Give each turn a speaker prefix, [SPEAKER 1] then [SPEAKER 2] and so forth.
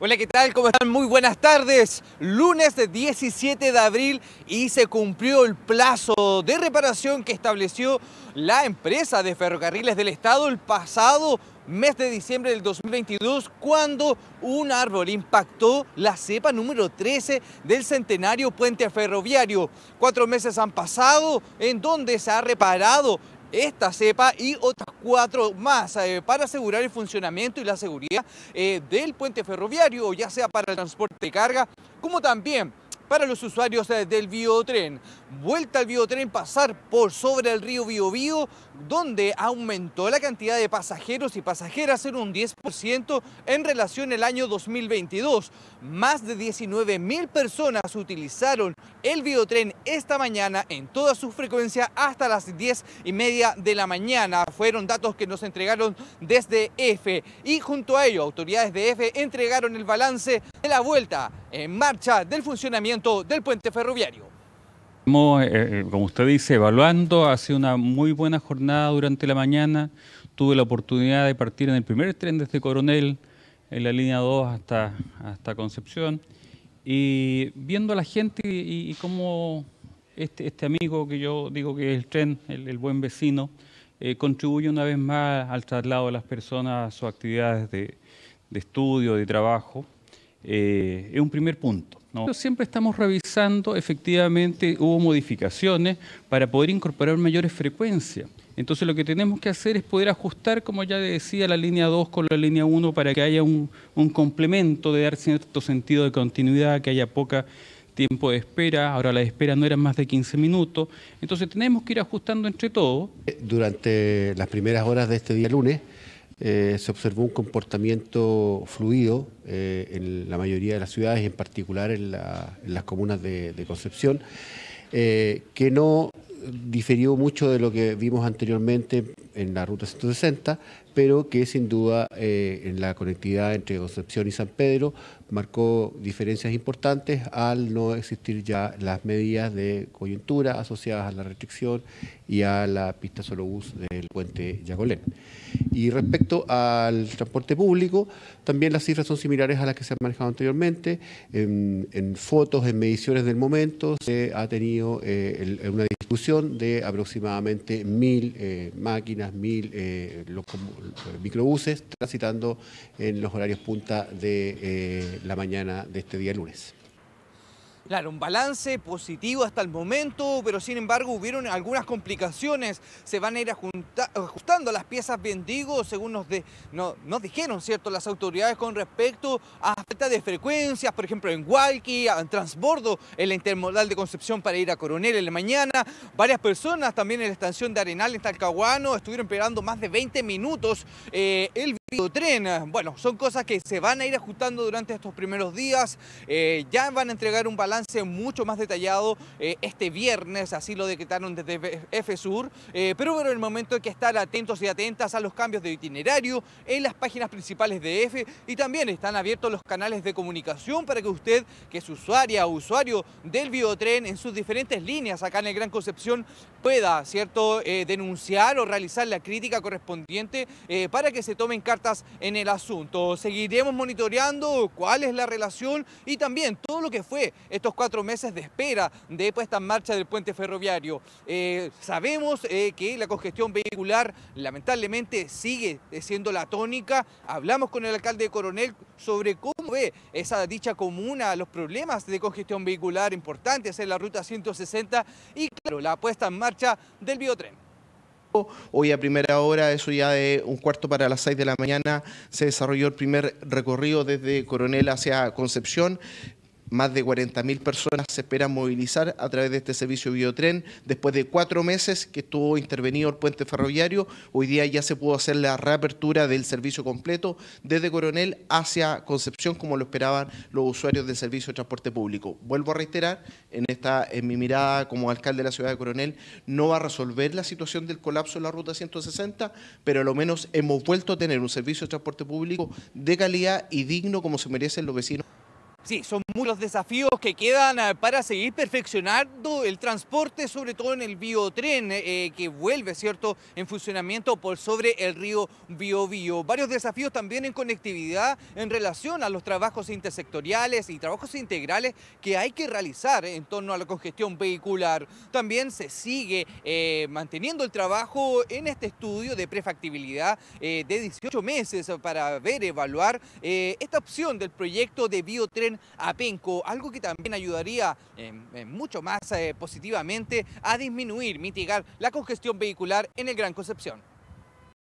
[SPEAKER 1] Hola, ¿qué tal? ¿Cómo están? Muy buenas tardes. Lunes 17 de abril y se cumplió el plazo de reparación que estableció la empresa de ferrocarriles del Estado el pasado mes de diciembre del 2022 cuando un árbol impactó la cepa número 13 del centenario puente ferroviario. Cuatro meses han pasado en donde se ha reparado esta cepa y otras cuatro más eh, para asegurar el funcionamiento y la seguridad eh, del puente ferroviario, ya sea para el transporte de carga, como también para los usuarios del biotren. Vuelta al biotren, pasar por sobre el río Biobío, donde aumentó la cantidad de pasajeros y pasajeras en un 10% en relación al año 2022. Más de 19.000 personas utilizaron el biotren esta mañana en toda su frecuencia hasta las 10 y media de la mañana. Fueron datos que nos entregaron desde EFE y junto a ello autoridades de EFE entregaron el balance de la vuelta en marcha del funcionamiento del puente ferroviario.
[SPEAKER 2] Eh, eh, como usted dice, evaluando, ha sido una muy buena jornada durante la mañana. Tuve la oportunidad de partir en el primer tren desde Coronel, en la línea 2 hasta, hasta Concepción. Y viendo a la gente y, cómo este, este, amigo que yo digo que es el tren, el, buen vecino, eh, contribuye una vez más al traslado de las personas a sus actividades de, de estudio, de trabajo. Eh, es un primer punto. Siempre estamos revisando, efectivamente hubo modificaciones para poder incorporar mayores frecuencias. Entonces lo que tenemos que hacer es poder ajustar, como ya decía, la línea 2 con la línea 1 para que haya un, complemento de dar cierto sentido de continuidad, que haya poca tiempo de espera, ahora la espera no era más de 15 minutos, entonces tenemos que ir ajustando entre todos.
[SPEAKER 3] Durante las primeras horas de este día lunes, eh, se observó un comportamiento fluido eh, en la mayoría de las ciudades, en particular en, las comunas de, Concepción, eh, que no diferió mucho de lo que vimos anteriormente en la Ruta 160, pero que sin duda eh, en la conectividad entre Concepción y San Pedro marcó diferencias importantes al no existir ya las medidas de coyuntura asociadas a la restricción y a la pista solo bus del puente Yacolén. Y respecto al transporte público, también las cifras son similares a las que se han manejado anteriormente. En, fotos, en mediciones del momento, se ha tenido eh, una discusión de aproximadamente mil eh, máquinas, mil eh, microbuses transitando en los horarios punta de eh, la mañana de este día lunes.
[SPEAKER 1] Claro, un balance positivo hasta el momento, pero sin embargo hubieron algunas complicaciones. Se van a ir ajustando las piezas bien digo, según nos, dijeron cierto, las autoridades con respecto a falta de frecuencias, por ejemplo en Hualqui, en Transbordo, en la intermodal de Concepción para ir a Coronel en la mañana. Varias personas también en la estación de Arenal, en Talcahuano, estuvieron esperando más de 20 minutos eh, tren. Bueno, son cosas que se van a ir ajustando durante estos primeros días. Eh, ya van a entregar un balance mucho más detallado eh, este viernes, así lo decretaron desde FSUR. sur eh, pero bueno, el momento hay que estar atentos y atentas a los cambios de itinerario en las páginas principales de F y también están abiertos los canales de comunicación para que usted, que es usuaria o usuario del biotren en sus diferentes líneas acá en el Gran Concepción, pueda, ¿cierto?, denunciar o realizar la crítica correspondiente para que se tomen cartas en el asunto. Seguiremos monitoreando cuál es la relación y también todo lo que fue estos cuatro meses de espera de puesta en marcha del puente ferroviario. Eh, sabemos eh, que la congestión vehicular lamentablemente sigue siendo la tónica. Hablamos con el alcalde Coronel sobre cómo ve esa dicha comuna, los problemas de congestión vehicular importantes en la ruta 160 y claro, la puesta en marcha del biotren.
[SPEAKER 4] Hoy a primera hora, eso ya de un cuarto para las seis de la mañana, se desarrolló el primer recorrido desde Coronel hacia Concepción más de 40.000 personas se esperan movilizar a través de este servicio biotren. Después de cuatro meses que estuvo intervenido el puente ferroviario, hoy día ya se pudo hacer la reapertura del servicio completo desde Coronel hacia Concepción, como lo esperaban los usuarios del servicio de transporte público. Vuelvo a reiterar, en, esta, en mi mirada como alcalde de la ciudad de Coronel, no va a resolver la situación del colapso de la Ruta 160, pero a lo menos hemos vuelto a tener un servicio de transporte público de calidad y digno como se merecen los vecinos. Sí, son muchos desafíos que quedan eh, para seguir perfeccionando
[SPEAKER 1] el transporte, sobre todo en el biotren, eh, que vuelve, ¿cierto?, en funcionamiento por sobre el río Biobío. Varios desafíos también en conectividad en relación a los trabajos intersectoriales y trabajos integrales que hay que realizar en torno a la congestión vehicular. También se sigue eh, manteniendo el trabajo en este estudio de prefactibilidad de 18 meses para ver, evaluar esta opción del proyecto de biotren a Penco, algo que también ayudaría em, em, mucho más eh, positivamente a disminuir, mitigar la congestión vehicular en el Gran Concepción.